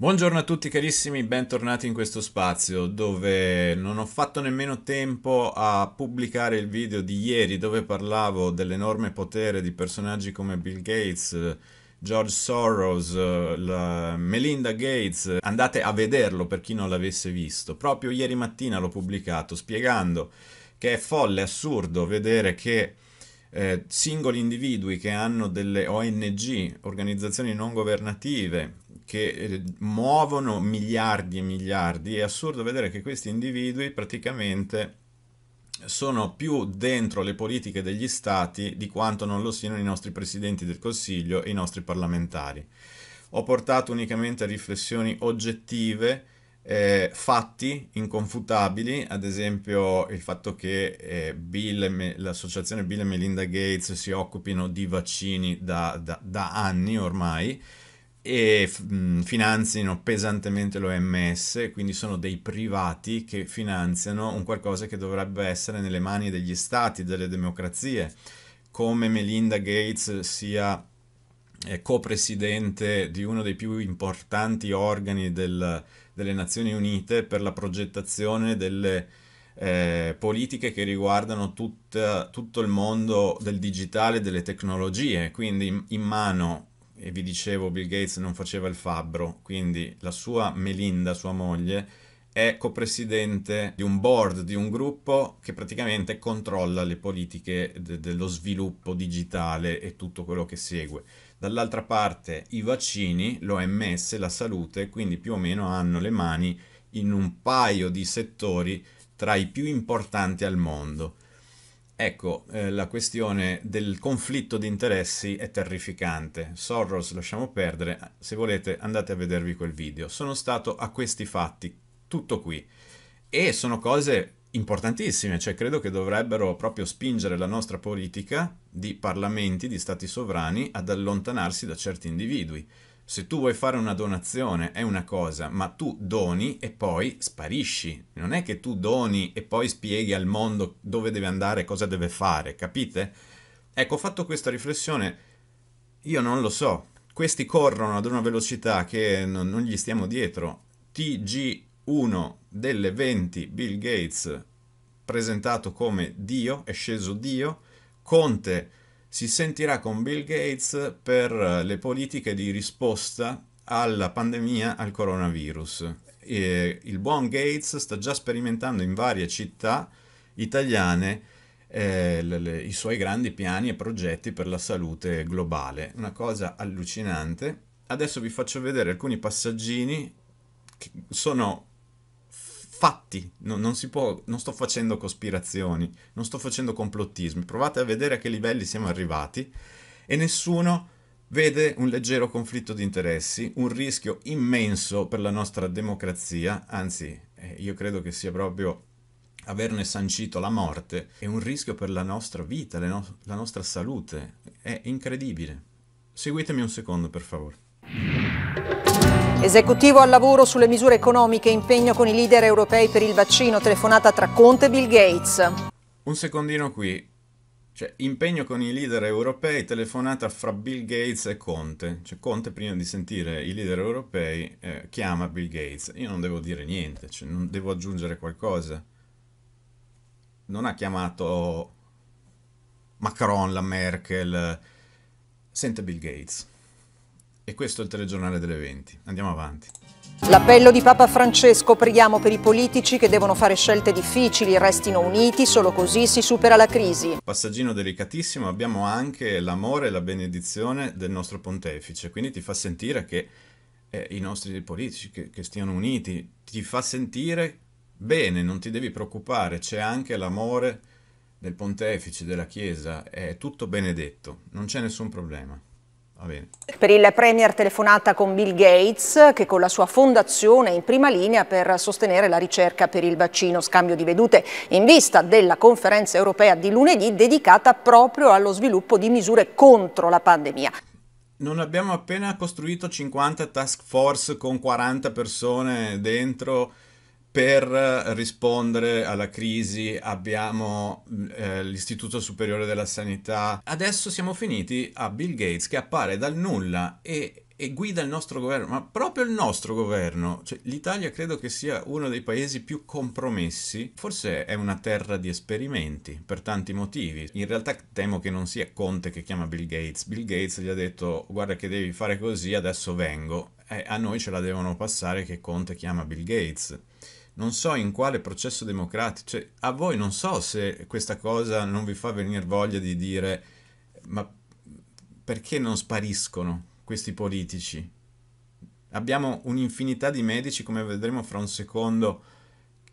Buongiorno a tutti carissimi, bentornati in questo spazio dove non ho fatto nemmeno tempo a pubblicare il video di ieri dove parlavo dell'enorme potere di personaggi come Bill Gates, George Soros, Melinda Gates. Andate a vederlo per chi non l'avesse visto. Proprio ieri mattina l'ho pubblicato spiegando che è folle, assurdo vedere che eh, singoli individui che hanno delle ONG, organizzazioni non governative, che eh, muovono miliardi e miliardi, è assurdo vedere che questi individui praticamente sono più dentro le politiche degli stati di quanto non lo siano i nostri presidenti del Consiglio e i nostri parlamentari. Ho portato unicamente riflessioni oggettive eh, fatti inconfutabili, ad esempio il fatto che eh, Bill, l'associazione Bill e Melinda Gates si occupino di vaccini da, da, da anni ormai e mh, finanzino pesantemente l'OMS, quindi sono dei privati che finanziano un qualcosa che dovrebbe essere nelle mani degli stati, delle democrazie, come Melinda Gates sia eh, co-presidente di uno dei più importanti organi del, delle Nazioni Unite per la progettazione delle eh, politiche che riguardano tutta, tutto il mondo del digitale e delle tecnologie, quindi in, in mano, e vi dicevo Bill Gates non faceva il fabbro, quindi la sua Melinda, sua moglie, è copresidente di un board, di un gruppo che praticamente controlla le politiche de- dello sviluppo digitale e tutto quello che segue. Dall'altra parte i vaccini, l'OMS, la salute, quindi più o meno hanno le mani in un paio di settori tra i più importanti al mondo. Ecco, eh, la questione del conflitto di interessi è terrificante. Soros lasciamo perdere, se volete andate a vedervi quel video. Sono stato a questi fatti tutto qui. E sono cose importantissime, cioè credo che dovrebbero proprio spingere la nostra politica di parlamenti, di stati sovrani, ad allontanarsi da certi individui. Se tu vuoi fare una donazione è una cosa, ma tu doni e poi sparisci. Non è che tu doni e poi spieghi al mondo dove deve andare, cosa deve fare, capite? Ecco, ho fatto questa riflessione, io non lo so, questi corrono ad una velocità che non, non gli stiamo dietro. TG uno delle 20 Bill Gates presentato come Dio, è sceso Dio, Conte si sentirà con Bill Gates per eh, le politiche di risposta alla pandemia al coronavirus. E il buon Gates sta già sperimentando in varie città italiane eh, le, le, i suoi grandi piani e progetti per la salute globale. Una cosa allucinante. Adesso vi faccio vedere alcuni passaggini sono fatti, no, non, può, non sto facendo cospirazioni, non sto facendo complottismi, provate a vedere a che livelli siamo arrivati e nessuno vede un leggero conflitto di interessi, un rischio immenso per la nostra democrazia, anzi eh, io credo che sia proprio averne sancito la morte, è un rischio per la nostra vita, no- la nostra salute, è incredibile. Seguitemi un secondo per favore. Esecutivo al lavoro sulle misure economiche, impegno con i leader europei per il vaccino, telefonata tra Conte e Bill Gates. Un secondino qui. Cioè, impegno con i leader europei, telefonata fra Bill Gates e Conte. Cioè, Conte prima di sentire i leader europei eh, chiama Bill Gates. Io non devo dire niente, cioè, non devo aggiungere qualcosa. Non ha chiamato Macron, la Merkel. Sente Bill Gates. E questo è il telegiornale delle 20. Andiamo avanti. L'appello di Papa Francesco, preghiamo per i politici che devono fare scelte difficili, restino uniti, solo così si supera la crisi. Passaggino delicatissimo, abbiamo anche l'amore e la benedizione del nostro pontefice, quindi ti fa sentire che eh, i nostri politici che, che stiano uniti, ti fa sentire bene, non ti devi preoccupare, c'è anche l'amore del pontefice, della Chiesa, è tutto benedetto, non c'è nessun problema. Per il Premier telefonata con Bill Gates che con la sua fondazione è in prima linea per sostenere la ricerca per il vaccino, scambio di vedute in vista della conferenza europea di lunedì dedicata proprio allo sviluppo di misure contro la pandemia. Non abbiamo appena costruito 50 task force con 40 persone dentro per rispondere alla crisi abbiamo eh, l'Istituto Superiore della Sanità. Adesso siamo finiti a Bill Gates che appare dal nulla e, e guida il nostro governo, ma proprio il nostro governo. Cioè, L'Italia credo che sia uno dei paesi più compromessi, forse è una terra di esperimenti per tanti motivi. In realtà temo che non sia Conte che chiama Bill Gates. Bill Gates gli ha detto guarda che devi fare così, adesso vengo. Eh, a noi ce la devono passare che Conte chiama Bill Gates non so in quale processo democratico, cioè, a voi non so se questa cosa non vi fa venire voglia di dire ma perché non spariscono questi politici? Abbiamo un'infinità di medici, come vedremo fra un secondo,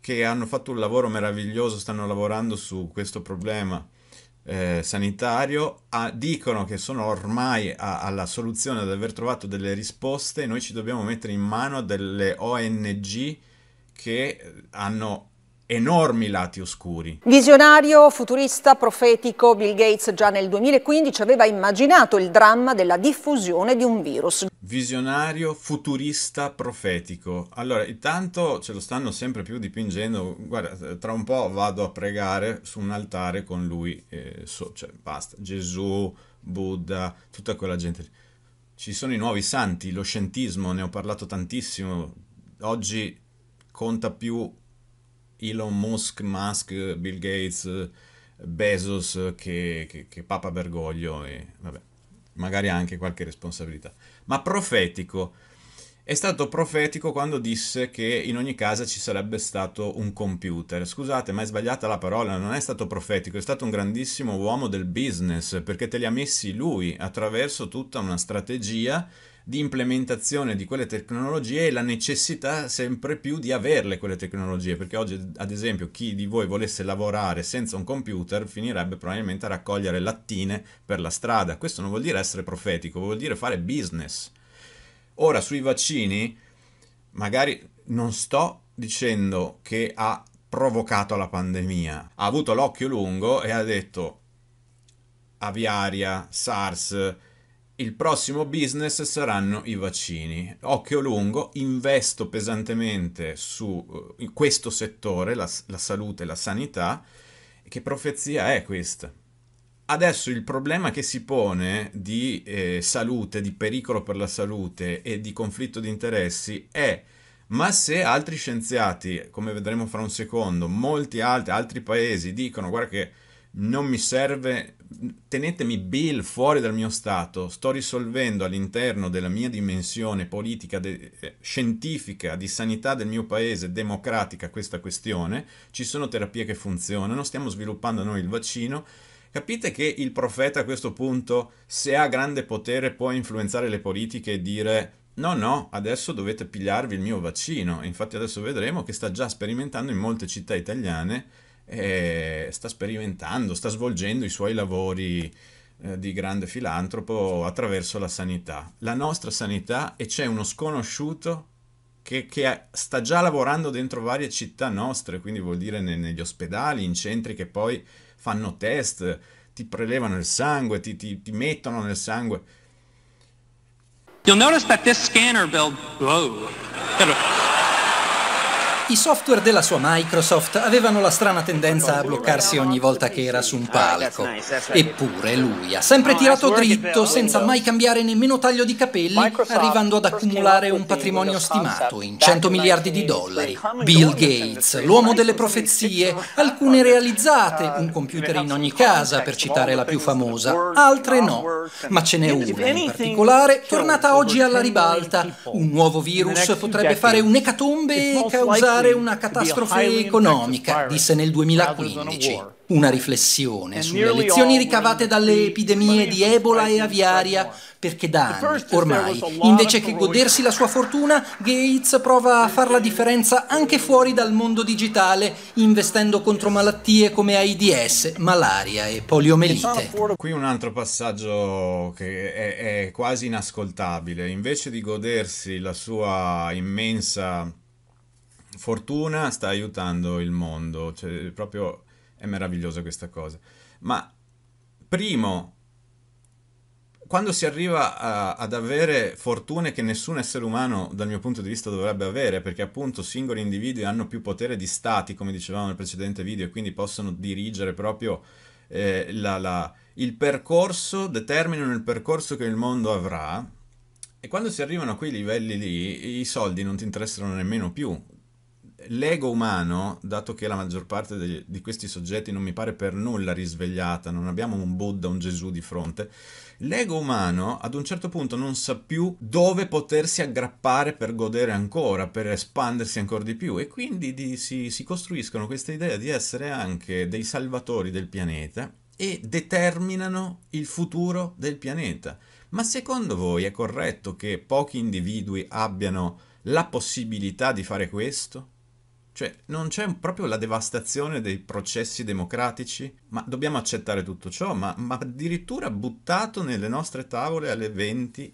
che hanno fatto un lavoro meraviglioso, stanno lavorando su questo problema eh, sanitario, a, dicono che sono ormai a, alla soluzione ad aver trovato delle risposte noi ci dobbiamo mettere in mano delle ONG che eh, hanno enormi lati oscuri. Visionario, futurista, profetico, Bill Gates già nel 2015 aveva immaginato il dramma della diffusione di un virus. Visionario, futurista, profetico. Allora, intanto ce lo stanno sempre più dipingendo. Guarda, tra un po' vado a pregare su un altare con lui, eh, so, cioè, basta. Gesù, Buddha, tutta quella gente. Ci sono i nuovi santi, lo scientismo, ne ho parlato tantissimo. Oggi conta più Elon Musk, Musk, Bill Gates, Bezos che, che, che Papa Bergoglio e vabbè, magari anche qualche responsabilità. Ma profetico, è stato profetico quando disse che in ogni casa ci sarebbe stato un computer. Scusate, ma è sbagliata la parola, non è stato profetico, è stato un grandissimo uomo del business perché te li ha messi lui attraverso tutta una strategia di implementazione di quelle tecnologie e la necessità sempre più di averle quelle tecnologie, perché oggi ad esempio chi di voi volesse lavorare senza un computer finirebbe probabilmente a raccogliere lattine per la strada. Questo non vuol dire essere profetico, vuol dire fare business. Ora sui vaccini magari non sto dicendo che ha provocato la pandemia, ha avuto l'occhio lungo e ha detto aviaria, SARS, il prossimo business saranno i vaccini. Occhio lungo, investo pesantemente su eh, questo settore, la, la salute e la sanità. Che profezia è questa? Adesso il problema che si pone di eh, salute, di pericolo per la salute e di conflitto di interessi è ma se altri scienziati, come vedremo fra un secondo, molti altri, altri paesi dicono guarda che non mi serve tenetemi Bill fuori dal mio Stato, sto risolvendo all'interno della mia dimensione politica, de, eh, scientifica, di sanità del mio paese, democratica questa questione, ci sono terapie che funzionano, stiamo sviluppando noi il vaccino, capite che il profeta a questo punto, se ha grande potere, può influenzare le politiche e dire no, no, adesso dovete pigliarvi il mio vaccino, infatti adesso vedremo che sta già sperimentando in molte città italiane e eh, sta sperimentando, sta svolgendo i suoi lavori eh, di grande filantropo attraverso la sanità, la nostra sanità e c'è uno sconosciuto che, che sta già lavorando dentro varie città nostre, quindi vuol dire ne, negli ospedali, in centri che poi fanno test, ti prelevano il sangue, ti, ti, ti mettono nel sangue. You'll notice that this scanner build... Whoa. I software della sua Microsoft avevano la strana tendenza a bloccarsi ogni volta che era su un palco. Eppure lui ha sempre tirato dritto senza mai cambiare nemmeno taglio di capelli, arrivando ad accumulare un patrimonio stimato in 100 miliardi di dollari. Bill Gates, l'uomo delle profezie, alcune realizzate, un computer in ogni casa per citare la più famosa, altre no. Ma ce n'è una in particolare, tornata oggi alla ribalta. Un nuovo virus potrebbe fare un'ecatombe e causare evitare una catastrofe economica, disse nel 2015. Una riflessione sulle lezioni ricavate dalle epidemie di Ebola e aviaria, perché da anni, ormai, invece che godersi la sua fortuna, Gates prova a far la differenza anche fuori dal mondo digitale, investendo contro malattie come AIDS, malaria e poliomelite. Qui un altro passaggio che è, è quasi inascoltabile. Invece di godersi la sua immensa fortuna sta aiutando il mondo, cioè proprio è meravigliosa questa cosa. Ma primo, quando si arriva a, ad avere fortune che nessun essere umano, dal mio punto di vista, dovrebbe avere, perché appunto singoli individui hanno più potere di stati, come dicevamo nel precedente video, e quindi possono dirigere proprio eh, la, la, il percorso, determinano il percorso che il mondo avrà. E quando si arrivano a quei livelli lì, i soldi non ti interessano nemmeno più l'ego umano, dato che la maggior parte de- di questi soggetti non mi pare per nulla risvegliata, non abbiamo un Buddha, un Gesù di fronte, l'ego umano ad un certo punto non sa più dove potersi aggrappare per godere ancora, per espandersi ancora di più e quindi di, si, si costruiscono questa idea di essere anche dei salvatori del pianeta e determinano il futuro del pianeta. Ma secondo voi è corretto che pochi individui abbiano la possibilità di fare questo? Cioè, non c'è proprio la devastazione dei processi democratici? Ma dobbiamo accettare tutto ciò? Ma, ma addirittura buttato nelle nostre tavole alle 20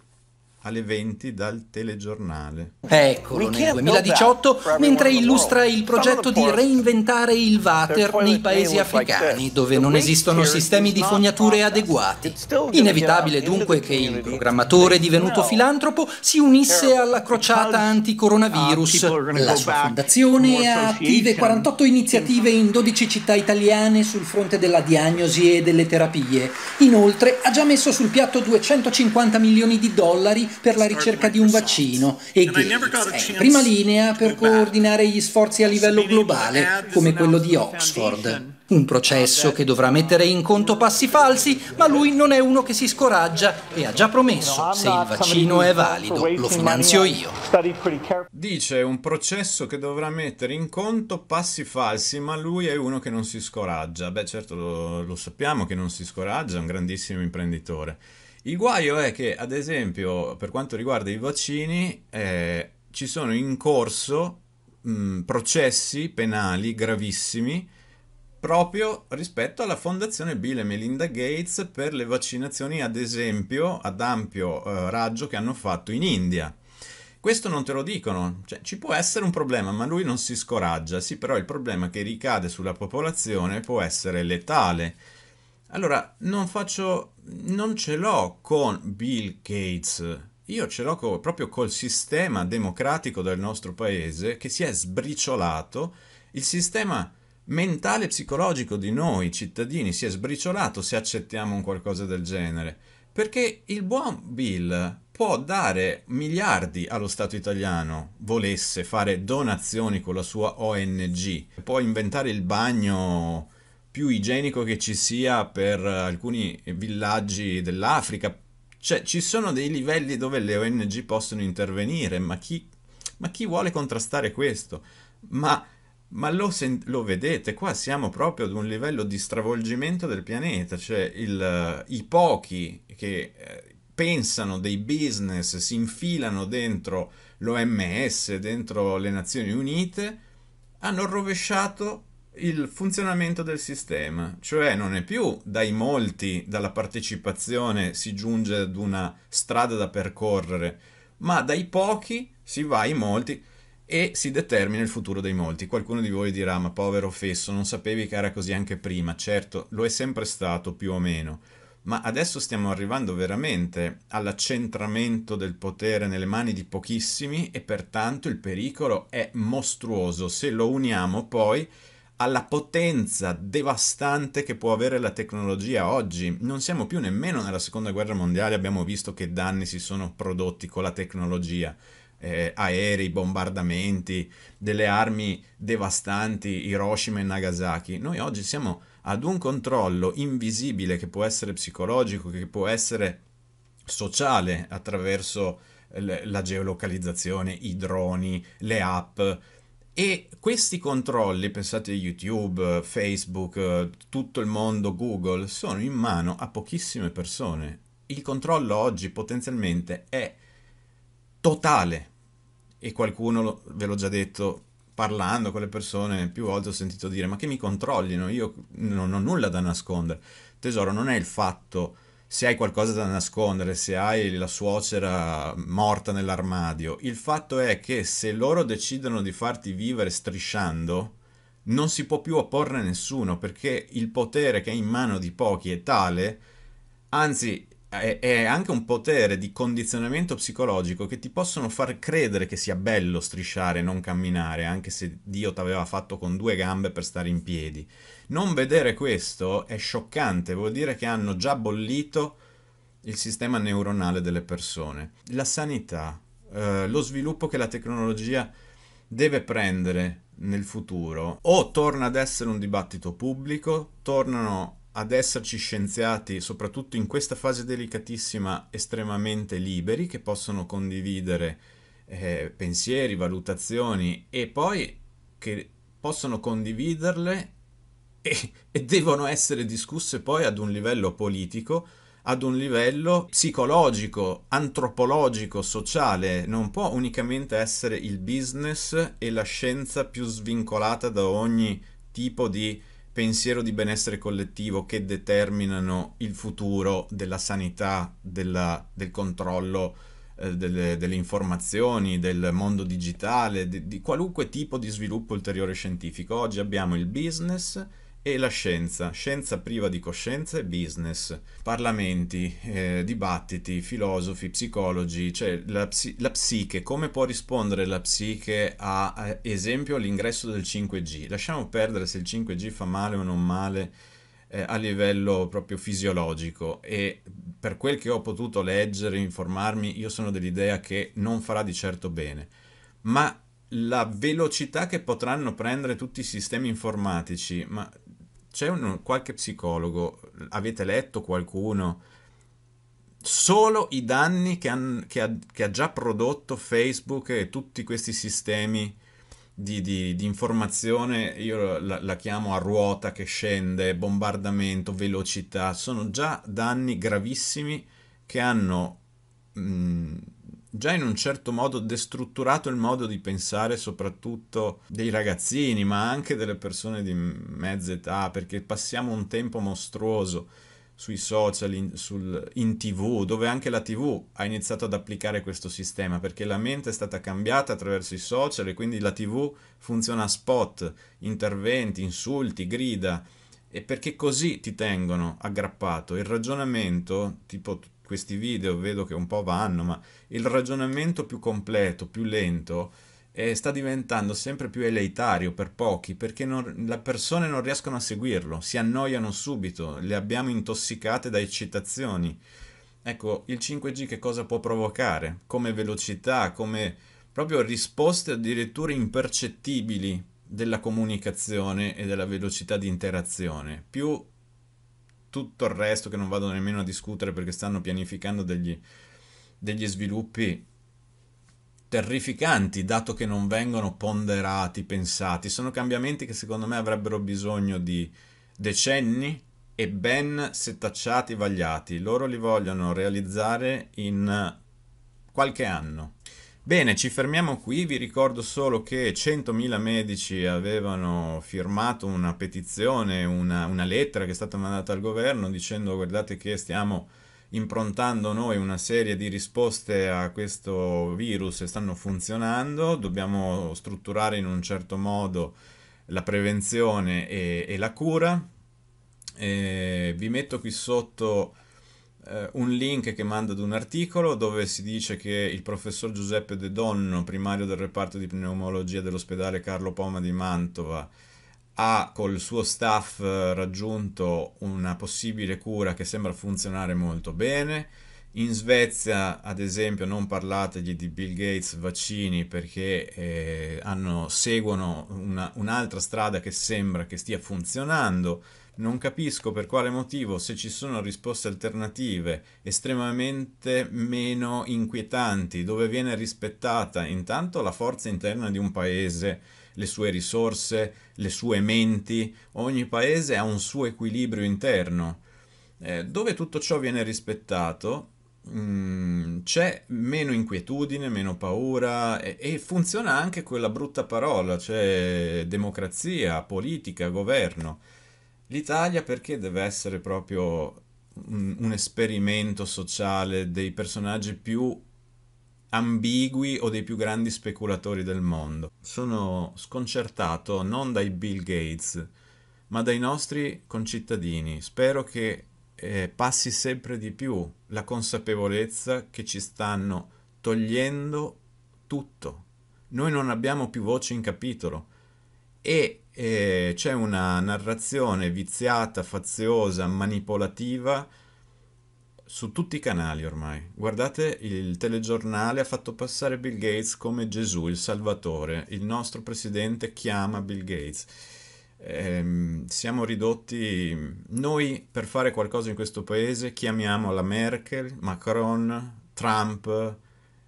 alle 20 dal telegiornale. Eccolo, nel 2018, mentre illustra il progetto di reinventare il water nei paesi africani, dove non esistono sistemi di fognature adeguati. Inevitabile dunque che il programmatore divenuto filantropo si unisse alla crociata anticoronavirus. La sua fondazione ha attive 48 iniziative in 12 città italiane sul fronte della diagnosi e delle terapie. Inoltre ha già messo sul piatto 250 milioni di dollari per la ricerca di un vaccino e Gates è in eh, prima linea per coordinare gli sforzi a livello globale, come quello di Oxford. Un processo che dovrà mettere in conto passi falsi, ma lui non è uno che si scoraggia e ha già promesso, se il vaccino è valido, lo finanzio io. Dice un processo che dovrà mettere in conto passi falsi, ma lui è uno che non si scoraggia. Beh certo lo, lo sappiamo che non si scoraggia, è un grandissimo imprenditore. Il guaio è che, ad esempio, per quanto riguarda i vaccini, eh, ci sono in corso mh, processi penali gravissimi proprio rispetto alla fondazione Bill e Melinda Gates per le vaccinazioni, ad esempio, ad ampio eh, raggio che hanno fatto in India. Questo non te lo dicono, cioè, ci può essere un problema, ma lui non si scoraggia. Sì, però il problema che ricade sulla popolazione può essere letale allora, non faccio... non ce l'ho con Bill Gates, io ce l'ho proprio col sistema democratico del nostro paese che si è sbriciolato, il sistema mentale e psicologico di noi cittadini si è sbriciolato se accettiamo un qualcosa del genere, perché il buon Bill può dare miliardi allo Stato italiano, volesse fare donazioni con la sua ONG, può inventare il bagno più igienico che ci sia per alcuni villaggi dell'Africa. Cioè, ci sono dei livelli dove le ONG possono intervenire, ma chi, ma chi vuole contrastare questo? Ma, ma lo, sen- lo, vedete, qua siamo proprio ad un livello di stravolgimento del pianeta, cioè il, i pochi che eh, pensano dei business, si infilano dentro l'OMS, dentro le Nazioni Unite, hanno rovesciato il funzionamento del sistema, cioè non è più dai molti, dalla partecipazione si giunge ad una strada da percorrere, ma dai pochi si va ai molti e si determina il futuro dei molti. Qualcuno di voi dirà, ma povero Fesso, non sapevi che era così anche prima, certo, lo è sempre stato più o meno, ma adesso stiamo arrivando veramente all'accentramento del potere nelle mani di pochissimi e pertanto il pericolo è mostruoso se lo uniamo poi alla potenza devastante che può avere la tecnologia oggi. Non siamo più nemmeno nella seconda guerra mondiale, abbiamo visto che danni si sono prodotti con la tecnologia. Eh, aerei, bombardamenti, delle armi devastanti, Hiroshima e Nagasaki. Noi oggi siamo ad un controllo invisibile che può essere psicologico, che può essere sociale attraverso la geolocalizzazione, i droni, le app, e questi controlli, pensate a YouTube, Facebook, tutto il mondo, Google, sono in mano a pochissime persone. Il controllo oggi potenzialmente è totale. E qualcuno, ve l'ho già detto, parlando con le persone, più volte ho sentito dire ma che mi controllino, io non ho nulla da nascondere. Tesoro, non è il fatto se hai qualcosa da nascondere, se hai la suocera morta nell'armadio. Il fatto è che se loro decidono di farti vivere strisciando, non si può più opporre nessuno perché il potere che è in mano di pochi è tale, anzi è anche un potere di condizionamento psicologico che ti possono far credere che sia bello strisciare, e non camminare, anche se Dio ti aveva fatto con due gambe per stare in piedi. Non vedere questo è scioccante, vuol dire che hanno già bollito il sistema neuronale delle persone. La sanità, eh, lo sviluppo che la tecnologia deve prendere nel futuro, o torna ad essere un dibattito pubblico, tornano ad esserci scienziati, soprattutto in questa fase delicatissima, estremamente liberi, che possono condividere eh, pensieri, valutazioni e poi che possono condividerle e, e devono essere discusse poi ad un livello politico, ad un livello psicologico, antropologico, sociale. Non può unicamente essere il business e la scienza più svincolata da ogni tipo di pensiero di benessere collettivo che determinano il futuro della sanità, della, del controllo eh, delle, delle, informazioni, del mondo digitale, di, di qualunque tipo di sviluppo ulteriore scientifico. Oggi abbiamo il business e la scienza, scienza priva di coscienza e business, parlamenti, eh, dibattiti, filosofi, psicologi, cioè la, psi- la, psiche, come può rispondere la psiche a, a esempio all'ingresso del 5G? Lasciamo perdere se il 5G fa male o non male eh, a livello proprio fisiologico e per quel che ho potuto leggere, informarmi, io sono dell'idea che non farà di certo bene, ma la velocità che potranno prendere tutti i sistemi informatici, ma c'è un, qualche psicologo, avete letto qualcuno? Solo i danni che, han, che, ha, che ha, già prodotto Facebook e tutti questi sistemi di, di, di informazione, io la, la chiamo a ruota che scende, bombardamento, velocità, sono già danni gravissimi che hanno mh, mm, già in un certo modo destrutturato il modo di pensare soprattutto dei ragazzini, ma anche delle persone di mezza età, perché passiamo un tempo mostruoso sui social, in, sul, in tv, dove anche la tv ha iniziato ad applicare questo sistema, perché la mente è stata cambiata attraverso i social e quindi la tv funziona a spot, interventi, insulti, grida, e perché così ti tengono aggrappato. Il ragionamento, tipo questi video vedo che un po' vanno, ma il ragionamento più completo, più lento, eh, sta diventando sempre più eleitario per pochi perché non, le persone non riescono a seguirlo, si annoiano subito, le abbiamo intossicate da eccitazioni. Ecco, il 5G che cosa può provocare? Come velocità, come proprio risposte addirittura impercettibili della comunicazione e della velocità di interazione. Più tutto il resto che non vado nemmeno a discutere perché stanno pianificando degli, degli sviluppi terrificanti, dato che non vengono ponderati, pensati. Sono cambiamenti che secondo me avrebbero bisogno di decenni e ben setacciati, vagliati. Loro li vogliono realizzare in qualche anno. Bene, ci fermiamo qui, vi ricordo solo che 100.000 medici avevano firmato una petizione, una, una, lettera che è stata mandata al governo dicendo guardate che stiamo improntando noi una serie di risposte a questo virus e stanno funzionando, dobbiamo strutturare in un certo modo la prevenzione e, e la cura. E vi metto qui sotto eh, un link che manda ad un articolo dove si dice che il professor Giuseppe De Donno, primario del reparto di pneumologia dell'ospedale Carlo Poma di Mantova, ha col suo staff eh, raggiunto una possibile cura che sembra funzionare molto bene. In Svezia, ad esempio, non parlategli di Bill Gates vaccini perché eh, hanno, seguono una, un'altra strada che sembra che stia funzionando non capisco per quale motivo, se ci sono risposte alternative estremamente meno inquietanti, dove viene rispettata intanto la forza interna di un paese, le sue risorse, le sue menti, ogni paese ha un suo equilibrio interno. Eh, dove tutto ciò viene rispettato, mm, c'è meno inquietudine, meno paura e, e, funziona anche quella brutta parola, cioè democrazia, politica, governo. L'Italia perché deve essere proprio un, un esperimento sociale dei personaggi più ambigui o dei più grandi speculatori del mondo. Sono sconcertato non dai Bill Gates, ma dai nostri concittadini. Spero che eh, passi sempre di più la consapevolezza che ci stanno togliendo tutto. Noi non abbiamo più voce in capitolo e eh, c'è una narrazione viziata, faziosa, manipolativa su tutti i canali ormai. Guardate il telegiornale ha fatto passare Bill Gates come Gesù, il Salvatore. Il nostro presidente chiama Bill Gates. Eh, siamo ridotti noi per fare qualcosa in questo paese chiamiamo la Merkel, Macron, Trump,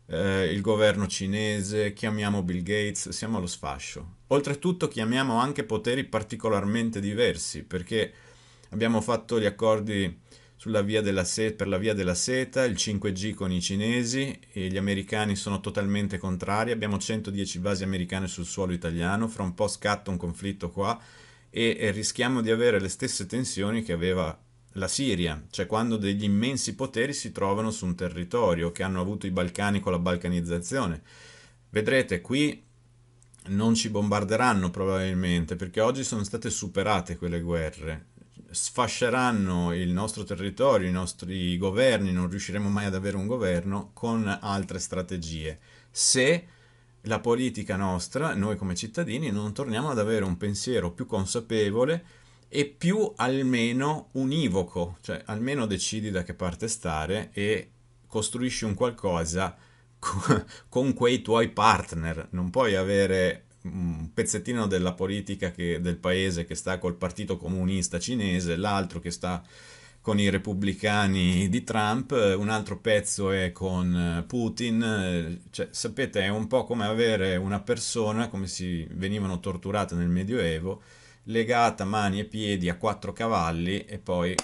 eh, il governo cinese, chiamiamo Bill Gates, siamo allo sfascio. Oltretutto chiamiamo anche poteri particolarmente diversi, perché abbiamo fatto gli accordi se- per la via della seta, il 5G con i cinesi, e gli americani sono totalmente contrari, abbiamo 110 basi americane sul suolo italiano, fra un po' scatta un conflitto qua e, e rischiamo di avere le stesse tensioni che aveva la Siria, cioè quando degli immensi poteri si trovano su un territorio che hanno avuto i Balcani con la balcanizzazione. Vedrete qui non ci bombarderanno probabilmente, perché oggi sono state superate quelle guerre. Sfasceranno il nostro territorio, i nostri governi, non riusciremo mai ad avere un governo con altre strategie. Se la politica nostra, noi come cittadini, non torniamo ad avere un pensiero più consapevole e più almeno univoco, cioè almeno decidi da che parte stare e costruisci un qualcosa con quei tuoi partner, non puoi avere un pezzettino della politica che, del paese che sta col partito comunista cinese, l'altro che sta con i repubblicani di Trump, un altro pezzo è con Putin, cioè, sapete è un po' come avere una persona, come si venivano torturate nel Medioevo, legata mani e piedi a quattro cavalli e poi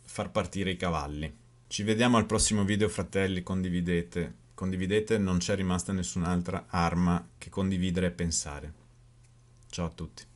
far partire i cavalli. Ci vediamo al prossimo video fratelli, condividete condividete, non c'è rimasta nessun'altra arma che condividere e pensare. Ciao a tutti.